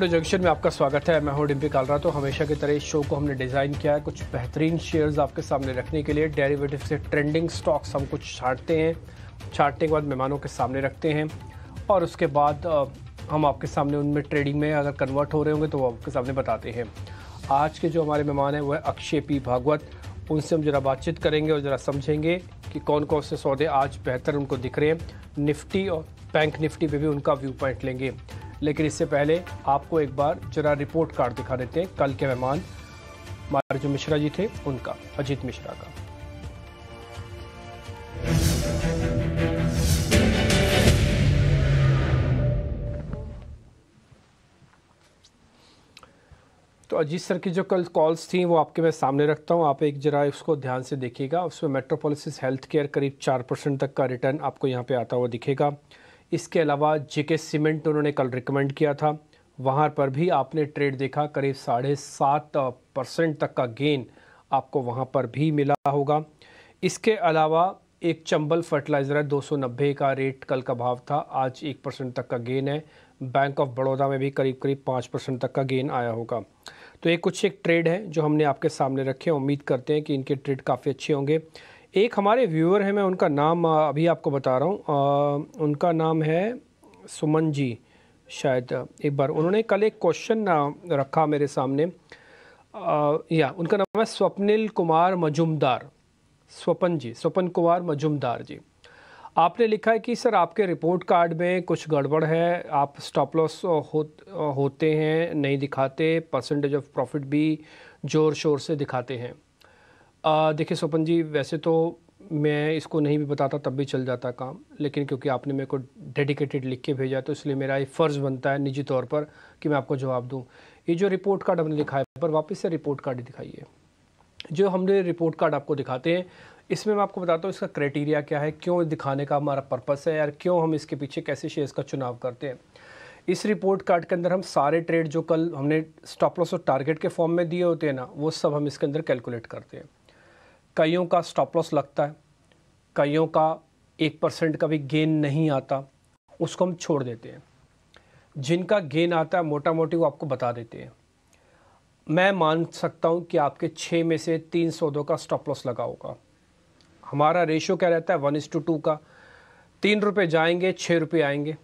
junction में आपका स्वागत है मैं हूं डिम्पी कालरा तो हमेशा की तरह इस शो को हमने डिज़ाइन किया है कुछ बेहतरीन शेयर्स आपके सामने रखने के लिए डेरिवेटिव से ट्रेंडिंग स्टॉक्स हम कुछ छाटते हैं छाटने के बाद मेहमानों के सामने रखते हैं और उसके बाद हम आपके सामने उनमें ट्रेडिंग में अगर कन्वर्ट हो रहे होंगे तो वो आपके सामने बताते हैं आज के जो हमारे मेहमान हैं वह अक्षय पी भागवत उनसे हम ज़रा बातचीत करेंगे और ज़रा समझेंगे कि कौन कौन से सौदे आज बेहतर उनको दिख रहे हैं निफ्टी और बैंक निफ्टी पे भी उनका व्यू पॉइंट लेंगे लेकिन इससे पहले आपको एक बार जरा रिपोर्ट कार्ड दिखा देते हैं कल के मेहमान जो मिश्रा जी थे उनका अजीत मिश्रा का तो अजीत सर की जो कल कॉल्स थी वो आपके मैं सामने रखता हूँ आप एक जरा उसको ध्यान से देखिएगा उसमें मेट्रोपोलिस हेल्थ केयर करीब चार परसेंट तक का रिटर्न आपको यहाँ पे आता हुआ दिखेगा इसके अलावा जेके सीमेंट उन्होंने कल रिकमेंड किया था वहाँ पर भी आपने ट्रेड देखा करीब साढ़े सात परसेंट तक का गेन आपको वहाँ पर भी मिला होगा इसके अलावा एक चंबल फर्टिलाइज़र है दो का रेट कल का भाव था आज एक परसेंट तक का गेन है बैंक ऑफ बड़ौदा में भी करीब करीब पाँच परसेंट तक का गेन आया होगा तो ये कुछ एक ट्रेड है जो हमने आपके सामने रखे उम्मीद करते हैं कि इनके ट्रेड काफ़ी अच्छे होंगे एक हमारे व्यूअर हैं मैं उनका नाम अभी आपको बता रहा हूँ उनका नाम है सुमन जी शायद एक बार उन्होंने कल एक क्वेश्चन रखा मेरे सामने आ, या उनका नाम है स्वप्निल कुमार मजुमदार स्वपन जी स्वपन कुमार मजुमदार जी आपने लिखा है कि सर आपके रिपोर्ट कार्ड में कुछ गड़बड़ है आप स्टॉप लॉस हो, होते हैं नहीं दिखाते परसेंटेज ऑफ प्रॉफिट भी ज़ोर शोर से दिखाते हैं देखिए स्वपन जी वैसे तो मैं इसको नहीं भी बताता तब भी चल जाता काम लेकिन क्योंकि आपने मेरे को डेडिकेटेड लिख के भेजा तो इसलिए मेरा ये फ़र्ज़ बनता है निजी तौर पर कि मैं आपको जवाब दूँ ये जो रिपोर्ट कार्ड हमने लिखा है पर वापस से रिपोर्ट कार्ड दिखाइए जो हमने रिपोर्ट कार्ड आपको दिखाते हैं इसमें मैं आपको बताता हूँ इसका क्राइटेरिया क्या है क्यों दिखाने का हमारा पर्पस है यार क्यों हम इसके पीछे कैसे शेयर्स का चुनाव करते हैं इस रिपोर्ट कार्ड के अंदर हम सारे ट्रेड जो कल हमने स्टॉप लॉस और टारगेट के फॉर्म में दिए होते हैं ना वो सब हम इसके अंदर कैलकुलेट करते हैं कईयों का स्टॉप लॉस लगता है कईयों का एक परसेंट का भी गेन नहीं आता उसको हम छोड़ देते हैं जिनका गेन आता है मोटा मोटी वो आपको बता देते हैं मैं मान सकता हूँ कि आपके छः में से तीन सौदों का स्टॉप लॉस लगा होगा हमारा रेशियो क्या रहता है वन इस टू टू का तीन रुपये जाएंगे छः रुपये आएंगे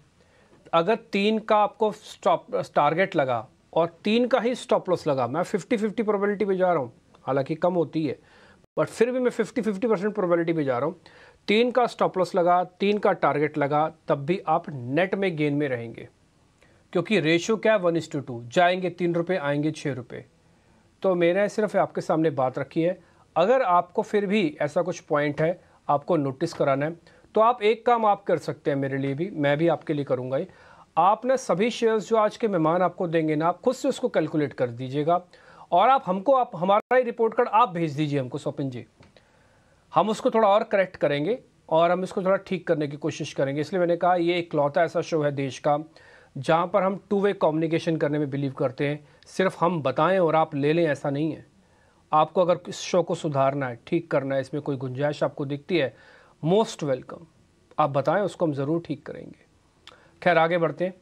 अगर तीन का आपको स्टॉप टारगेट लगा और तीन का ही स्टॉप लॉस लगा मैं फिफ्टी फिफ्टी प्रोबेबिलिटी पे जा रहा हूँ हालांकि कम होती है बट फिर भी मैं फिफ्टी फिफ्टी परसेंट प्रोबेबिलिटी में जा रहा हूँ तीन का स्टॉप लॉस लगा तीन का टारगेट लगा तब भी आप नेट में गेन में रहेंगे क्योंकि रेशियो क्या है वन इज टू टू जाएंगे तीन रुपये आएंगे छः रुपये तो मैंने सिर्फ आपके सामने बात रखी है अगर आपको फिर भी ऐसा कुछ पॉइंट है आपको नोटिस कराना है तो आप एक काम आप कर सकते हैं मेरे लिए भी मैं भी आपके लिए करूँगा आपने सभी शेयर्स जो आज के मेहमान आपको देंगे ना आप खुद से उसको कैलकुलेट कर दीजिएगा और आप हमको आप हमारा ही रिपोर्ट कार्ड आप भेज दीजिए हमको स्वपन जी हम उसको थोड़ा और करेक्ट करेंगे और हम इसको थोड़ा ठीक करने की कोशिश करेंगे इसलिए मैंने कहा ये एक लौता ऐसा शो है देश का जहाँ पर हम टू वे कम्युनिकेशन करने में बिलीव करते हैं सिर्फ हम बताएं और आप ले लें ऐसा नहीं है आपको अगर इस शो को सुधारना है ठीक करना है इसमें कोई गुंजाइश आपको दिखती है मोस्ट वेलकम आप बताएं उसको हम ज़रूर ठीक करेंगे खैर आगे बढ़ते हैं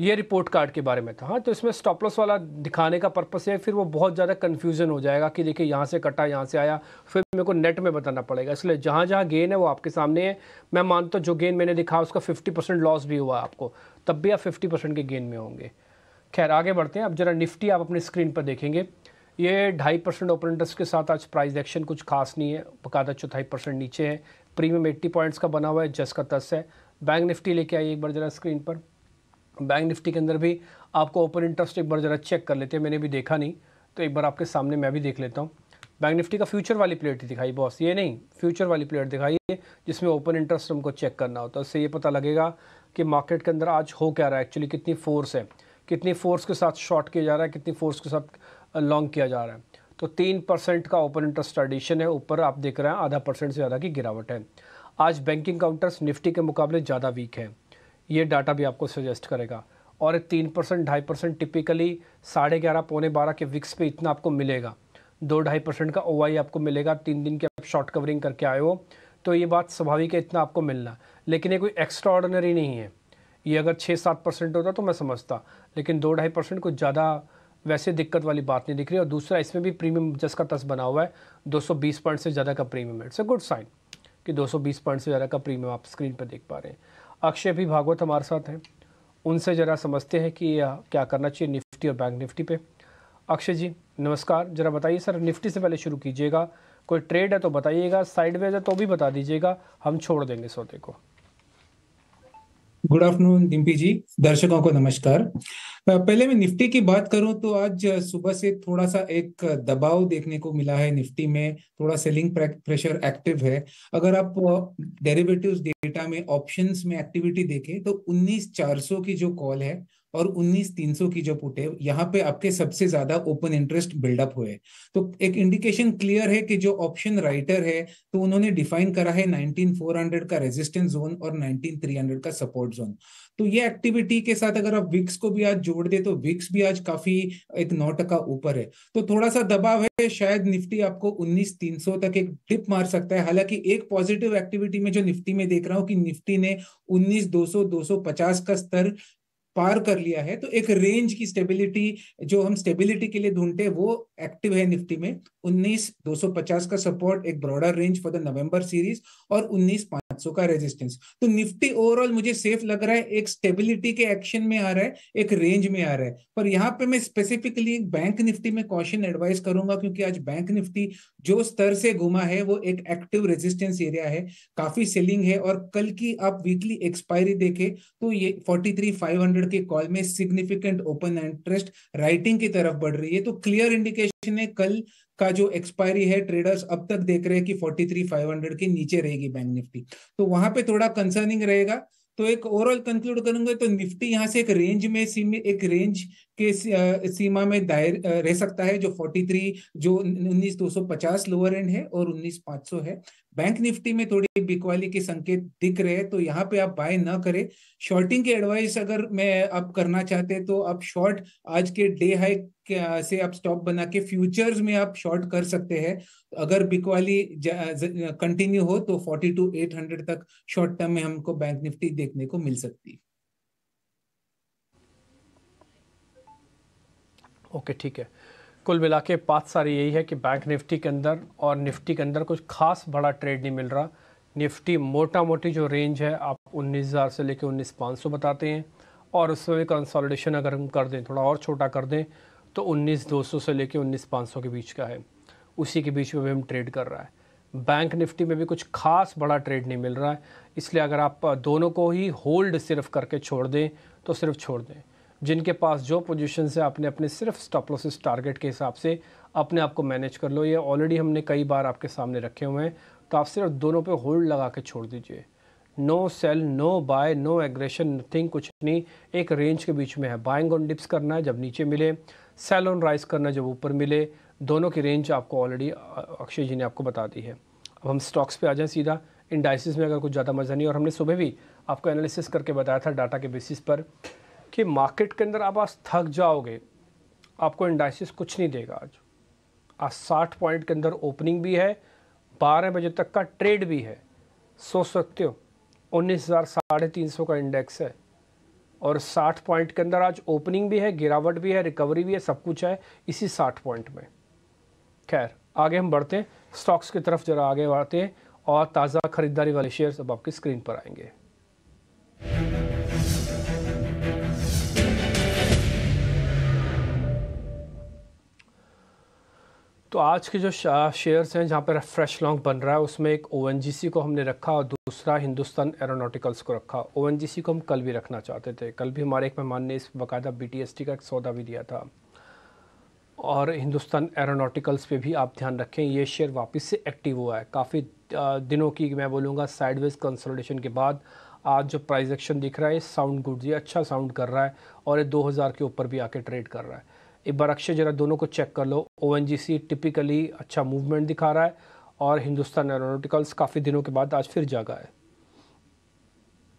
ये रिपोर्ट कार्ड के बारे में था हाँ तो इसमें स्टॉपलस वाला दिखाने का पर्पस है फिर वो बहुत ज़्यादा कन्फ्यूजन हो जाएगा कि देखिए यहाँ से कटा यहाँ से आया फिर मेरे को नेट में बताना पड़ेगा इसलिए जहाँ जहाँ गेन है वो आपके सामने है मैं मानता हूँ जो गेन मैंने दिखा उसका फिफ्टी परसेंट लॉस भी हुआ आपको तब भी आप फिफ्टी परसेंट के गेन में होंगे खैर आगे बढ़ते हैं अब जरा निफ्टी आप अपनी स्क्रीन पर देखेंगे ये ढाई परसेंट ओपन इंटरेस्ट के साथ आज प्राइस एक्शन कुछ खास नहीं है बकायदा चौथाई परसेंट नीचे है प्रीमियम एट्टी पॉइंट्स का बना हुआ है जस का तस है बैंक निफ्टी लेके आइए एक बार जरा स्क्रीन पर बैंक निफ्टी के अंदर भी आपको ओपन इंटरेस्ट एक बार ज़रा चेक कर लेते हैं मैंने भी देखा नहीं तो एक बार आपके सामने मैं भी देख लेता हूँ बैंक निफ्टी का फ्यूचर वाली प्लेट ही दिखाई बॉस ये नहीं फ्यूचर वाली प्लेट दिखाई जिसमें ओपन इंटरेस्ट हमको चेक करना होता तो है उससे ये पता लगेगा कि मार्केट के अंदर आज हो क्या रहा है एक्चुअली कितनी फोर्स है कितनी फोर्स के साथ शॉर्ट किया जा रहा है कितनी फोर्स के साथ लॉन्ग किया जा रहा है तो तीन परसेंट का ओपन इंटरेस्ट एडिशन है ऊपर आप देख रहे हैं आधा परसेंट से ज़्यादा की गिरावट है आज बैंकिंग काउंटर्स निफ्टी के मुकाबले ज़्यादा वीक है ये डाटा भी आपको सजेस्ट करेगा और तीन परसेंट ढाई परसेंट टिपिकली साढ़े ग्यारह पौने बारह के विक्स पे इतना आपको मिलेगा दो ढाई परसेंट का ओ आपको मिलेगा तीन दिन के आप शॉर्ट कवरिंग करके आए हो तो ये बात स्वाभाविक है इतना आपको मिलना लेकिन ये कोई एक्स्ट्रा ऑर्डनरी नहीं है ये अगर छः सात परसेंट होता तो मैं समझता लेकिन दो ढाई परसेंट कुछ ज़्यादा वैसे दिक्कत वाली बात नहीं दिख रही और दूसरा इसमें भी प्रीमियम जस का तस बना हुआ है बीस पॉइंट से ज़्यादा का प्रीमियम है इट्स अ गुड साइन कि बीस पॉइंट से ज़्यादा का प्रीमियम आप स्क्रीन पर देख पा रहे हैं अक्षय भी भागवत हमारे साथ हैं उनसे ज़रा समझते हैं कि क्या करना चाहिए निफ्टी और बैंक निफ्टी पे अक्षय जी नमस्कार ज़रा बताइए सर निफ्टी से पहले शुरू कीजिएगा कोई ट्रेड है तो बताइएगा साइडवेज है तो भी बता दीजिएगा हम छोड़ देंगे सौदे को गुड आफ्टरनून डिम्पी जी दर्शकों को नमस्कार पहले मैं निफ्टी की बात करूं तो आज सुबह से थोड़ा सा एक दबाव देखने को मिला है निफ्टी में थोड़ा सेलिंग प्रेशर एक्टिव है अगर आप डेरिवेटिव्स डेटा में ऑप्शंस में एक्टिविटी देखें तो 19400 की जो कॉल है और उन्नीस तीन सौ की जो पुट है यहाँ पे आपके सबसे ज्यादा ओपन इंटरेस्ट बिल्डअप हुए तो एक इंडिकेशन क्लियर है कि जो ऑप्शन राइटर है तो उन्होंने डिफाइन करा है हंड्रेड का रेजिस्टेंस जोन और हंड्रेड का सपोर्ट जोन तो ये एक्टिविटी के साथ अगर आप विक्स को भी आज जोड़ दे तो विक्स भी आज काफी एक नौ टका ऊपर है तो थोड़ा सा दबाव है शायद निफ्टी आपको उन्नीस तीन सौ तक एक डिप मार सकता है हालांकि एक पॉजिटिव एक्टिविटी में जो निफ्टी में देख रहा हूँ कि निफ्टी ने उन्नीस दो सौ दो सौ पचास का स्तर पार कर लिया है तो एक रेंज की स्टेबिलिटी जो हम स्टेबिलिटी के लिए ढूंढते हैं वो एक्टिव है निफ्टी में सौ पचास का सपोर्ट एक broader range for the November series और पांच सात का रेजिस्टेंस तो निफ्टी ओवरऑल मुझे सेफ लग रहा है एक स्टेबिलिटी के एक्शन में आ रहा है एक रेंज में आ रहा है पर यहाँ पे मैं स्पेसिफिकली बैंक निफ्टी में कॉशन एडवाइस करूंगा क्योंकि आज बैंक निफ्टी जो स्तर से घुमा है वो एक एक्टिव रेजिस्टेंस एरिया है काफी सेलिंग है और कल की आप वीकली एक्सपायरी देखे तो ये फोर्टी थ्री फाइव हंड्रेड के कॉल में सिग्निफिकेंट ओपन इंटरेस्ट राइटिंग की तरफ बढ़ रही है तो क्लियर इंडिकेशन ने कल का जो एक्सपायरी है ट्रेडर्स अब तक देख रहे हैं कि 43,500 के नीचे रहेगी बैंक निफ्टी तो वहां पे थोड़ा कंसर्निंग रहेगा तो एक ओवरऑल कंक्लूड करूंगा तो निफ्टी यहाँ से एक रेंज में सीम एक रेंज के सीमा में दायर रह सकता है जो 43 जो 19250 लोअर एंड है और 19500 है बैंक निफ्टी में थोड़ी बिकवाली के संकेत दिख रहे हैं तो यहाँ पे आप बाय ना करें शॉर्टिंग की एडवाइस अगर मैं आप करना चाहते तो आप शॉर्ट आज के डे हाई से आप स्टॉप बना के फ्यूचर्स में आप शॉर्ट कर सकते हैं अगर बिकवाली कंटिन्यू हो तो फोर्टी टू एट हंड्रेड तक शॉर्ट टर्म में हमको बैंक निफ्टी देखने को मिल सकती है ओके ठीक है कुल मिला के बात सारी यही है कि बैंक निफ्टी के अंदर और निफ्टी के अंदर कुछ खास बड़ा ट्रेड नहीं मिल रहा निफ्टी मोटा मोटी जो रेंज है आप उन्नीस हज़ार से लेकर उन्नीस पाँच सौ बताते हैं और उसमें कंसोलिडेशन अगर हम कर दें थोड़ा और छोटा कर दें तो उन्नीस दो सौ से लेकर उन्नीस पाँच सौ के बीच का है उसी के बीच में भी हम ट्रेड कर रहा है बैंक निफ्टी में भी कुछ खास बड़ा ट्रेड नहीं मिल रहा है इसलिए अगर आप दोनों को ही होल्ड सिर्फ करके छोड़ दें तो सिर्फ छोड़ दें जिनके पास जो पोजीशन है आपने अपने सिर्फ स्टॉप लॉसेस टारगेट के हिसाब से अपने आप को मैनेज कर लो ये ऑलरेडी हमने कई बार आपके सामने रखे हुए हैं तो आप सिर्फ दोनों पे होल्ड लगा के छोड़ दीजिए no sell no buy no aggression nothing कुछ नहीं एक रेंज के बीच में है बाइंग ऑन डिप्स करना है जब नीचे मिले सेल ऑन राइज करना जब ऊपर मिले दोनों की रेंज आपको ऑलरेडी अक्षय जी ने आपको बता दी है अब हम स्टॉक्स पे आ जाएं सीधा इंडाइसिस में अगर कुछ ज़्यादा मज़ा नहीं और हमने सुबह भी आपको एनालिसिस करके बताया था डाटा के बेसिस पर कि मार्केट के अंदर आप आज थक जाओगे आपको इंडाइसिस कुछ नहीं देगा आज आज साठ पॉइंट के अंदर ओपनिंग भी है बारह बजे तक का ट्रेड भी है सोच सकते हो उन्नीस हज़ार साढ़े तीन सौ का इंडेक्स है और साठ पॉइंट के अंदर आज ओपनिंग भी है गिरावट भी है रिकवरी भी है सब कुछ है इसी साठ पॉइंट में खैर आगे हम बढ़ते हैं स्टॉक्स की तरफ ज़रा आगे बढ़ते हैं और ताज़ा खरीदारी वाले शेयर्स अब आपकी स्क्रीन पर आएंगे तो आज के जो शेयर्स हैं जहाँ पर फ्रेश लॉन्ग बन रहा है उसमें एक ओ को हमने रखा और दूसरा हिंदुस्तान एरोनॉटिकल्स को रखा ओ को हम कल भी रखना चाहते थे कल भी हमारे एक मेहमान ने इस बाकायदा बी का एक सौदा भी दिया था और हिंदुस्तान एरोनॉटिकल्स पे भी आप ध्यान रखें ये शेयर वापस से एक्टिव हुआ है काफ़ी दिनों की मैं बोलूँगा साइडवेज कंसल्टेशन के बाद आज जो प्राइजेक्शन एक्शन दिख रहा है साउंड गुड ये अच्छा साउंड कर रहा है और ये दो के ऊपर भी आके ट्रेड कर रहा है एक बार अक्षय जरा दोनों को चेक कर लो ओ टिपिकली अच्छा मूवमेंट दिखा रहा है और हिंदुस्तान एरोनोटिकल्स काफ़ी दिनों के बाद आज फिर जागा है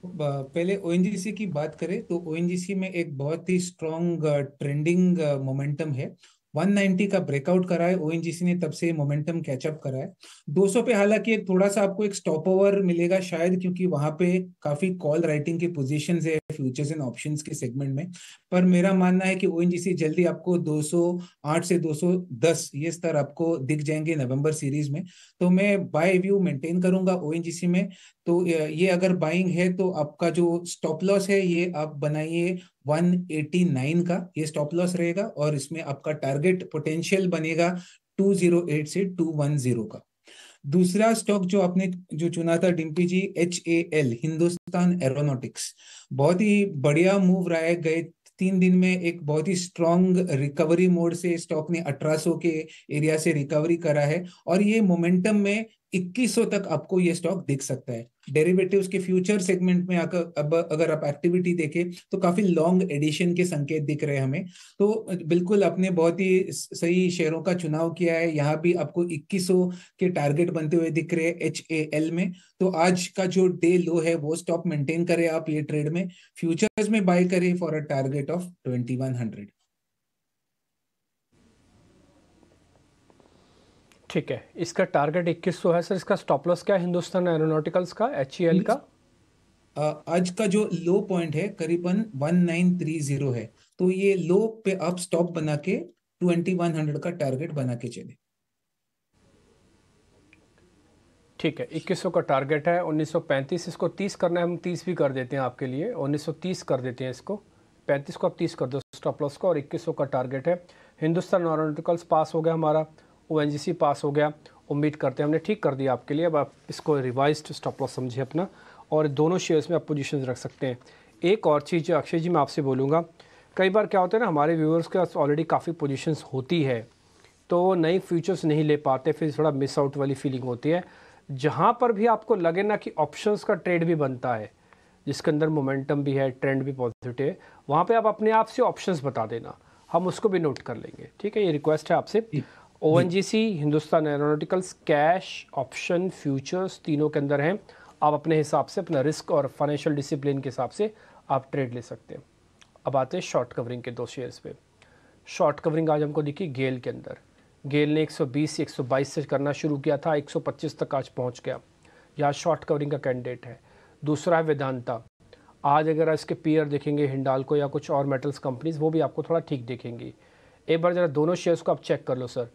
पहले ओ की बात करें तो ओ में एक बहुत ही स्ट्रॉन्ग ट्रेंडिंग मोमेंटम है 190 का ब्रेकआउट करा है ओ ने तब से मोमेंटम कैचअप करा है 200 पे हालांकि एक थोड़ा सा आपको एक स्टॉप ओवर मिलेगा शायद क्योंकि वहां पे काफी कॉल राइटिंग के पोजीशंस है फ्यूचर्स एंड ऑप्शंस के सेगमेंट में पर मेरा मानना है कि ओ जल्दी आपको 208 से 210 ये स्तर आपको दिख जाएंगे नवंबर सीरीज में तो मैं बाय व्यू मेंटेन करूंगा ओ में तो ये अगर बाइंग है तो आपका जो स्टॉप लॉस है ये आप बनाइए 189 का ये स्टॉप लॉस रहेगा और इसमें आपका टारगेट पोटेंशियल बनेगा 208 से 210 का दूसरा स्टॉक जो आपने जो चुना था Dimpy ji H A L Hindustan aeronautics बहुत ही बढ़िया मूव रहा है गए तीन दिन में एक बहुत ही स्ट्रॉन्ग रिकवरी मोड से स्टॉक ने 1800 के एरिया से रिकवरी करा है और ये मोमेंटम में 2100 तक आपको ये स्टॉक दिख सकता है डेरिवेटिव्स के फ्यूचर सेगमेंट में आकर अब अगर आप एक्टिविटी देखें तो काफी लॉन्ग एडिशन के संकेत दिख रहे हैं हमें तो बिल्कुल आपने बहुत ही सही शेयरों का चुनाव किया है यहाँ भी आपको 2100 के टारगेट बनते हुए दिख रहे हैं एच ए एल में तो आज का जो डे लो है वो स्टॉप मेंटेन करें आप ये ट्रेड में फ्यूचर्स में बाय करें for a target of twenty ठीक है इसका टारगेट इक्कीस है सर इसका स्टॉप लॉस क्या है हिंदुस्तान एरोनॉटिकल्स का एच e का आज का जो लो पॉइंट है करीबन 1930 है तो ये लो पे आप स्टॉप बना के 2100 का टारगेट बना के चले ठीक है 2100 का टारगेट है 1935 इसको 30 करना है हम 30 भी कर देते हैं आपके लिए 1930 कर देते हैं इसको 35 को आप 30 कर दो स्टॉप लॉस को और 2100 का टारगेट है हिंदुस्तान ऑरोटिकल्स पास हो गया हमारा ओ पास हो गया उम्मीद करते हैं हमने ठीक कर दिया आपके लिए अब आप इसको रिवाइज स्टॉप लॉस समझिए अपना और दोनों शेयर्स में आप पोजिशन रख सकते हैं एक और चीज़ जो अक्षय जी मैं आपसे बोलूँगा कई बार क्या होता है ना हमारे व्यूअर्स के पास ऑलरेडी काफ़ी पोजिशन होती है तो वो नई फ्यूचर्स नहीं ले पाते फिर थोड़ा मिस आउट वाली फीलिंग होती है जहाँ पर भी आपको लगे ना कि ऑप्शंस का ट्रेड भी बनता है जिसके अंदर मोमेंटम भी है ट्रेंड भी पॉजिटिव है वहाँ पे आप अपने आप से ऑप्शंस बता देना हम उसको भी नोट कर लेंगे ठीक है ये रिक्वेस्ट है आपसे O N G C Hindustan aeronautics cash option futures तीनों के अंदर हैं आप अपने हिसाब से अपना रिस्क और फाइनेंशियल डिसिप्लिन के हिसाब से आप ट्रेड ले सकते हैं अब आते हैं शॉर्ट कवरिंग के दो शेयर्स पे शॉर्ट कवरिंग आज हमको देखी गेल के अंदर गेल ने 120 से 122 से करना शुरू किया था 125 तक आज पहुंच गया यहाँ शॉर्ट कवरिंग का कैंडिडेट है दूसरा है वेदांता आज अगर इसके पीयर देखेंगे हिंडाल को या कुछ और मेटल्स कंपनीज वो भी आपको थोड़ा ठीक देखेंगी एक बार ज़रा दोनों शेयर्स को आप चेक कर लो sir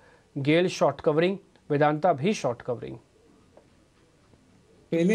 GAIL short covering Vedanta भी शॉर्ट कवरिंग पहले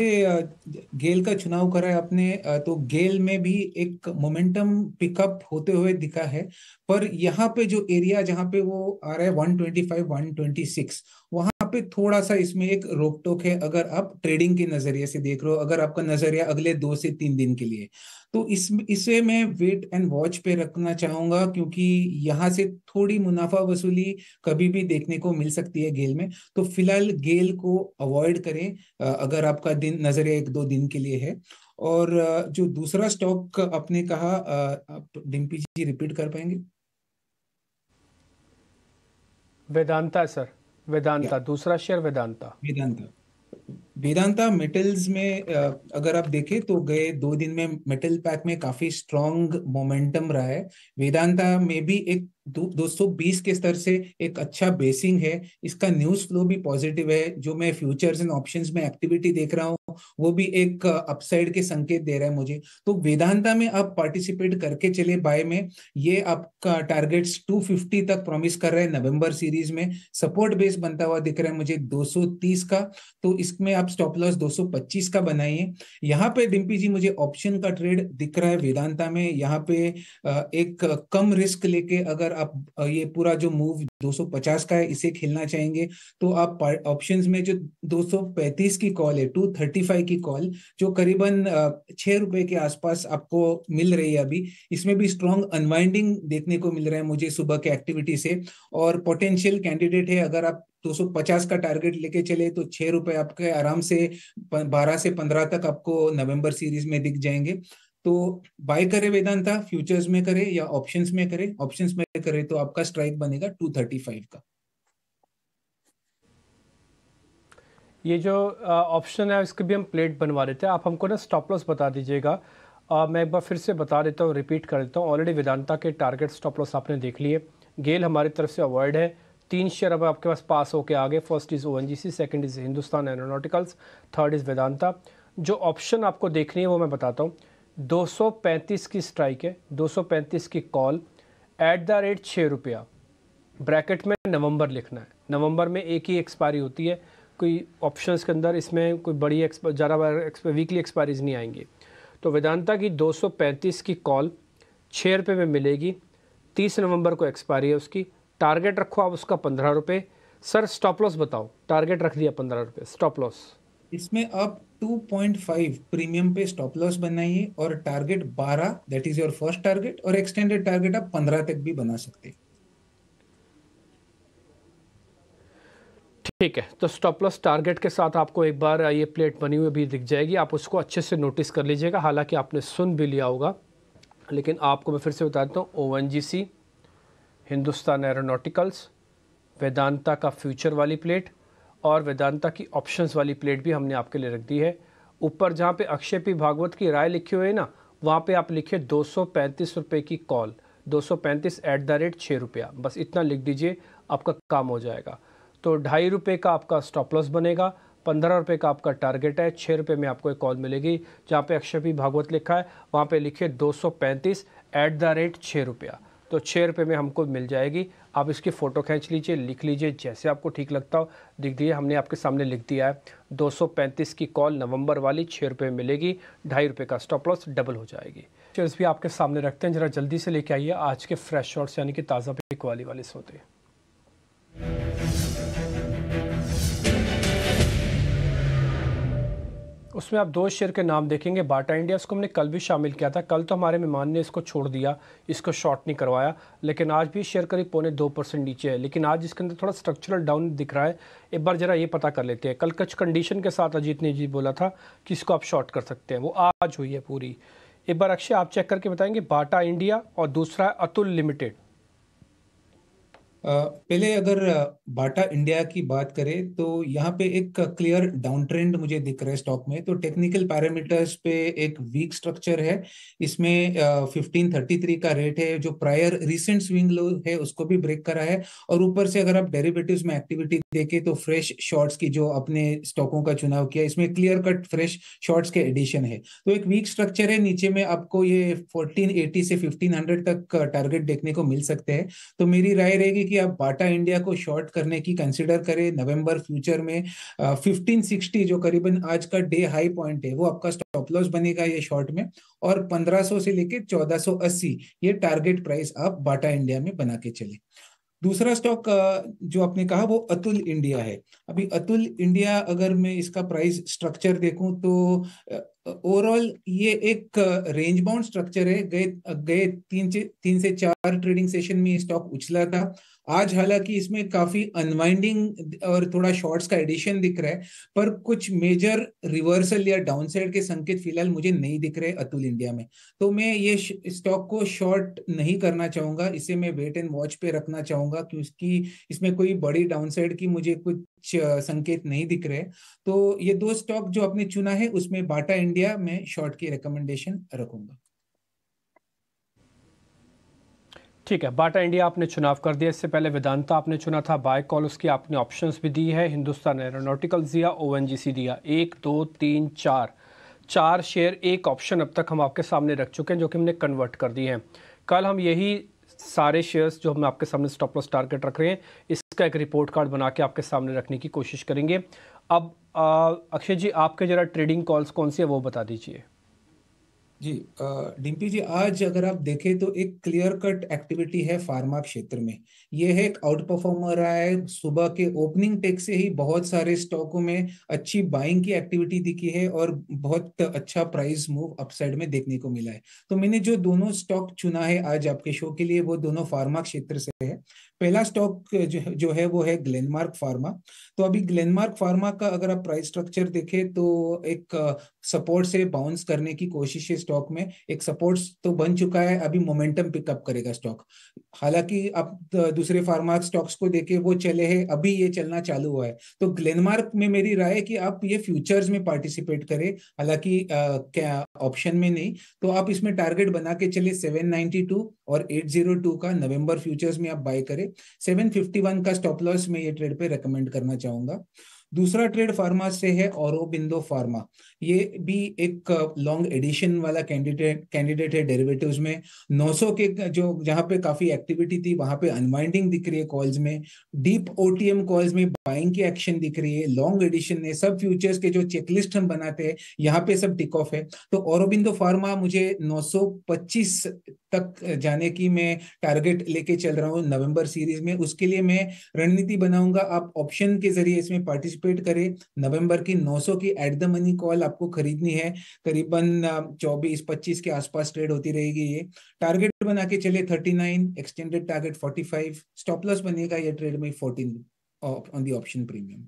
गेल का चुनाव करा है आपने तो गेल में भी एक मोमेंटम पिकअप होते हुए दिखा है पर यहाँ पे जो एरिया जहाँ पे वो आ रहा है 125 126 वहां पे थोड़ा सा इसमें एक रोक टोक है अगर आप ट्रेडिंग के नजरिए से देख रहे हो अगर आपका नजरिया अगले दो से तीन दिन के लिए तो इस इसे मैं वेट एंड वॉच पे रखना चाहूंगा क्योंकि यहाँ से थोड़ी मुनाफा वसूली कभी भी देखने को मिल सकती है गेल में तो फिलहाल गेल को अवॉइड करें अगर आपका दिन नजरिया एक दो दिन के लिए है और जो दूसरा स्टॉक आपने कहा आप डिम्पी जी रिपीट कर पाएंगे वेदांता सर वेदांता दूसरा शेयर वेदांता वेदांता वेदांता मेटल्स में अगर आप देखें तो गए दो दिन में मेटल पैक में काफी स्ट्रॉन्ग मोमेंटम रहा है वेदांता में भी एक दो सौ बीस के स्तर से एक अच्छा बेसिंग है इसका न्यूज फ्लो भी पॉजिटिव है जो मैं फ्यूचर्स एंड ऑप्शंस में एक्टिविटी देख रहा हूँ वो भी एक अपसाइड के संकेत दे रहा है मुझे तो वेदांता में आप पार्टिसिपेट करके चले बाय में ये आपका टारगेट्स 250 तक प्रॉमिस कर रहे हैं नवंबर सीरीज में सपोर्ट बेस बनता हुआ दिख रहा है मुझे 230 का तो इसमें आप स्टॉप लॉस 225 का बनाइए यहाँ पे डिम्पी जी मुझे ऑप्शन का ट्रेड दिख रहा है वेदांता में यहाँ पे एक कम रिस्क लेके अगर आप ये पूरा जो मूव 250 का है इसे खेलना चाहेंगे तो आप ऑप्शंस में जो 235 की कॉल है स्पॉटिफाई की कॉल जो करीबन छह रुपए के आसपास आपको मिल रही है अभी इसमें भी स्ट्रॉन्ग अनवाइंडिंग देखने को मिल रहा है मुझे सुबह के एक्टिविटी से और पोटेंशियल कैंडिडेट है अगर आप 250 का टारगेट लेके चले तो छह रुपए आपके आराम से 12 से 15 तक आपको नवंबर सीरीज में दिख जाएंगे तो बाय करे वेदांता फ्यूचर्स में करे या ऑप्शंस में करे ऑप्शंस में करे तो आपका स्ट्राइक बनेगा 235 का ये जो ऑप्शन है इसके भी हम प्लेट बनवा लेते हैं आप हमको ना स्टॉप लॉस बता दीजिएगा मैं एक बार फिर से बता देता हूँ रिपीट कर देता हूँ ऑलरेडी वेदांता के टारगेट स्टॉप लॉस आपने देख लिए गेल हमारी तरफ से अवॉइड है तीन शेयर अब आपके पास पास होकर आगे first is O N G C second is Hindustan aeronautics third is Vedanta जो ऑप्शन आपको देखनी है वो मैं बताता हूँ 235 की स्ट्राइक है 235 की कॉल एट द रेट छः रुपया ब्रैकेट में नवंबर लिखना है नवंबर में एक ही एक्सपायरी होती है कोई ऑप्शन के अंदर इसमें कोई बड़ी ज़्यादा बार वीकली एक्सपायरीज नहीं आएंगी तो वेदांता की 235 की कॉल छः रुपये में मिलेगी तीस नवंबर को एक्सपायरी है उसकी टारगेट रखो आप उसका पंद्रह रुपये सर स्टॉप लॉस बताओ टारगेट रख दिया पंद्रह रुपये स्टॉप लॉस इसमें आप 2.5 प्रीमियम पे स्टॉप लॉस बनाइए और target 12 that is your first target और एक्सटेंडेड टारगेट आप 15 तक भी बना सकते हैं ठीक है तो स्टॉप लॉस टारगेट के साथ आपको एक बार ये प्लेट बनी हुई भी दिख जाएगी आप उसको अच्छे से नोटिस कर लीजिएगा हालांकि आपने सुन भी लिया होगा लेकिन आपको मैं फिर से बता देता हूँ O N G C Hindustan aeronautics Vedanta का फ्यूचर वाली प्लेट और वेदांता की ऑप्शंस वाली प्लेट भी हमने आपके लिए रख दी है ऊपर जहाँ पे अक्षय पी भागवत की राय लिखी हुई है ना वहाँ पे आप लिखिए दो सौ की कॉल दो सौ पैंतीस एट द रेट छः रुपया बस इतना लिख दीजिए आपका काम हो जाएगा तो ढाई रुपये का आपका स्टॉप लॉस बनेगा पंद्रह रुपये का आपका टारगेट है छः रुपये में आपको एक कॉल मिलेगी जहाँ पे अक्षर भी भागवत लिखा है वहाँ पे लिखिए दो सौ पैंतीस एट द रेट छः रुपया तो छः रुपये में हमको मिल जाएगी आप इसकी फ़ोटो खींच लीजिए लिख लीजिए जैसे आपको ठीक लगता हो दिख दिए हमने आपके सामने लिख दिया है 235 की कॉल नवंबर वाली छः रुपये में मिलेगी ढाई रुपये का स्टॉप लॉस डबल हो जाएगी शेयर्स भी आपके सामने रखते हैं ज़रा जल्दी से लेके आइए आज के फ्रेश शॉर्ट्स यानी कि ताज़ा पिक वाली वाले सोते हैं उसमें आप दो शेयर के नाम देखेंगे बाटा इंडिया इसको हमने कल भी शामिल किया था कल तो हमारे मेहमान ने इसको छोड़ दिया इसको शॉर्ट नहीं करवाया लेकिन आज भी शेयर करीब पौने दो परसेंट नीचे है लेकिन आज इसके अंदर थोड़ा स्ट्रक्चरल डाउन दिख रहा है एक बार ज़रा ये पता कर लेते हैं कल कच कंडीशन के साथ अजीत ने जी बोला था कि इसको आप शॉर्ट कर सकते हैं वो आज हुई है पूरी एक बार अक्षय आप चेक करके बताएंगे बाटा इंडिया और दूसरा अतुल लिमिटेड पहले अगर बाटा इंडिया की बात करें तो यहाँ पे एक क्लियर डाउन ट्रेंड मुझे दिख रहा है स्टॉक में तो टेक्निकल पैरामीटर्स पे एक वीक स्ट्रक्चर है इसमें फिफ्टीन थर्टी थ्री का रेट है जो प्रायर रिसेंट स्विंग लो है उसको भी ब्रेक करा है और ऊपर से अगर आप डेरिवेटिव्स में एक्टिविटी देखें तो फ्रेश शॉर्ट्स की जो अपने स्टॉकों का चुनाव किया इसमें क्लियर कट फ्रेश शॉर्ट्स के एडिशन है तो एक वीक स्ट्रक्चर है नीचे में आपको ये फोर्टीन एटी से फिफ्टीन हंड्रेड तक टारगेट देखने को मिल सकते हैं तो मेरी राय रहेगी कि आप बाटा इंडिया को शॉर्ट करने की कंसिडर करें नवंबर फ्यूचर में फिफ्टीन सिक्सटी जो करीबन आज का डे हाई पॉइंट है वो आपका स्टॉप लॉस बनेगा ये शॉर्ट में और 1500 से लेके 1480 ये टारगेट प्राइस आप बाटा इंडिया में बना के चले दूसरा स्टॉक जो आपने कहा वो अतुल इंडिया है अभी अतुल इंडिया अगर मैं इसका प्राइस स्ट्रक्चर देखूं तो ओवरऑल ये एक रेंज बाउंड स्ट्रक्चर है गए गए तीन से तीन से चार ट्रेडिंग सेशन में स्टॉक उछला था आज हालांकि इसमें काफी अनवाइंडिंग और थोड़ा शॉर्ट्स का एडिशन दिख रहा है पर कुछ मेजर रिवर्सल या डाउनसाइड के संकेत फिलहाल मुझे नहीं दिख रहे अतुल इंडिया में तो मैं ये स्टॉक को शॉर्ट नहीं करना चाहूंगा इसे मैं वेट एंड वॉच पे रखना चाहूंगा क्योंकि इसमें कोई बड़ी डाउनसाइड की मुझे कुछ संकेत नहीं दिख रहे तो ये दो स्टॉक जो आपने चुना है उसमें बाटा इंडिया में शॉर्ट की रिकमेंडेशन रखूंगा ठीक है बाटा इंडिया आपने चुनाव कर दिया इससे पहले वेदांता तो आपने चुना था बाय कॉल उसकी आपने ऑप्शंस भी दी है हिंदुस्तान एरोनोटिकल दिया ओ दिया एक दो तीन चार चार शेयर एक ऑप्शन अब तक हम आपके सामने रख चुके हैं जो कि हमने कन्वर्ट कर दिए हैं कल हम यही सारे शेयर्स जो हम आपके सामने स्टॉप लॉस टारगेट रख रहे हैं इसका एक रिपोर्ट कार्ड बना के आपके सामने रखने की कोशिश करेंगे अब अक्षय जी आपके जरा ट्रेडिंग कॉल्स कौन सी है वो बता दीजिए जी डिम्पी जी आज अगर आप देखें तो एक क्लियर कट एक्टिविटी है फार्मा क्षेत्र में यह है एक आउट परफॉर्मर रहा है सुबह के ओपनिंग टेक से ही बहुत सारे स्टॉकों में अच्छी बाइंग की एक्टिविटी दिखी है और बहुत अच्छा प्राइस मूव अपसाइड में देखने को मिला है तो मैंने जो दोनों स्टॉक चुना है आज आपके शो के लिए वो दोनों फार्मा क्षेत्र से है पहला स्टॉक जो, है वो है ग्लेनमार्क फार्मा तो अभी ग्लेनमार्क फार्मा का अगर आप प्राइस स्ट्रक्चर देखें तो एक सपोर्ट से बाउंस करने की कोशिश है स्टॉक में एक सपोर्ट तो बन चुका है अभी मोमेंटम पिकअप करेगा स्टॉक हालांकि आप दूसरे फार्मा स्टॉक्स को देखे वो चले हैं अभी ये चलना चालू हुआ है तो ग्लेनमार्क में मेरी राय है कि आप ये फ्यूचर्स में पार्टिसिपेट करें हालांकि क्या ऑप्शन में नहीं तो आप इसमें टारगेट बना के चले सेवन और एट का नवम्बर फ्यूचर्स में आप बाय करें सेवन फिफ्टी वन का स्टॉप लॉस में ये ट्रेड पे रेकमेंड करना चाहूंगा दूसरा ट्रेड फार्मा से है और बिंदो फार्मा ये भी एक लॉन्ग एडिशन वाला कैंडिडेट कैंडिडेट है डेरिवेटिव्स में 900 के जो जहां पे काफी एक्टिविटी थी वहां पे अनवाइंडिंग दिख रही है कॉल्स में डीप ओटीएम कॉल्स में बाइंग की एक्शन दिख रही है लॉन्ग एडिशन ने सब फ्यूचर्स के जो चेकलिस्ट हम बनाते हैं यहाँ पे सब टिक ऑफ है तो औरबिंदो फार्मा मुझे नौ तक जाने की मैं टारगेट लेके चल रहा हूँ नवंबर सीरीज में उसके लिए मैं रणनीति बनाऊंगा आप ऑप्शन के जरिए इसमें पार्टिसिपेट पार्टिसिपेट करें नवंबर की 900 की एट द मनी कॉल आपको खरीदनी है करीबन 24 25 के आसपास ट्रेड होती रहेगी ये टारगेट बना के चले 39 एक्सटेंडेड टारगेट 45 स्टॉप लॉस बनेगा ये ट्रेड में 14 on the option premium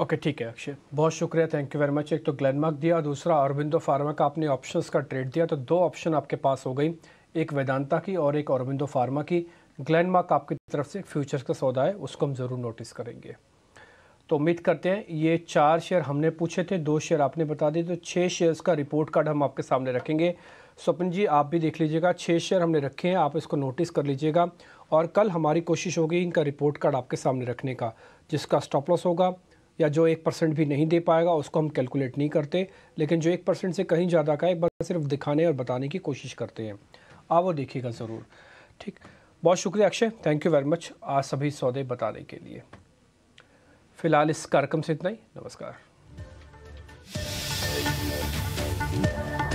okay okay, ठीक है अक्षय बहुत शुक्रिया थैंक यू वेरी मच एक तो ग्लेनमार्क दिया दूसरा अरविंदो फार्मा का आपने ऑप्शंस का ट्रेड दिया तो दो ऑप्शन आपके पास हो गई एक वेदांता की और एक अरविंदो फार्मा की ग्लैंडमार्क आपकी तरफ से फ्यूचर्स का सौदा है उसको हम ज़रूर नोटिस करेंगे तो उम्मीद करते हैं ये चार शेयर हमने पूछे थे दो शेयर आपने बता दिए तो छः शेयर्स का रिपोर्ट कार्ड हम आपके सामने रखेंगे स्वप्न जी आप भी देख लीजिएगा छः शेयर हमने रखे हैं आप इसको नोटिस कर लीजिएगा और कल हमारी कोशिश होगी इनका रिपोर्ट कार्ड आपके सामने रखने का जिसका स्टॉप लॉस होगा या जो एक परसेंट भी नहीं दे पाएगा उसको हम कैलकुलेट नहीं करते लेकिन जो एक परसेंट से कहीं ज़्यादा का एक बार सिर्फ दिखाने और बताने की कोशिश करते हैं आप वो देखिएगा ज़रूर ठीक बहुत शुक्रिया Akshay thank you very much आज सभी सौदे बताने के लिए फिलहाल इस कार्यक्रम से इतना ही नमस्कार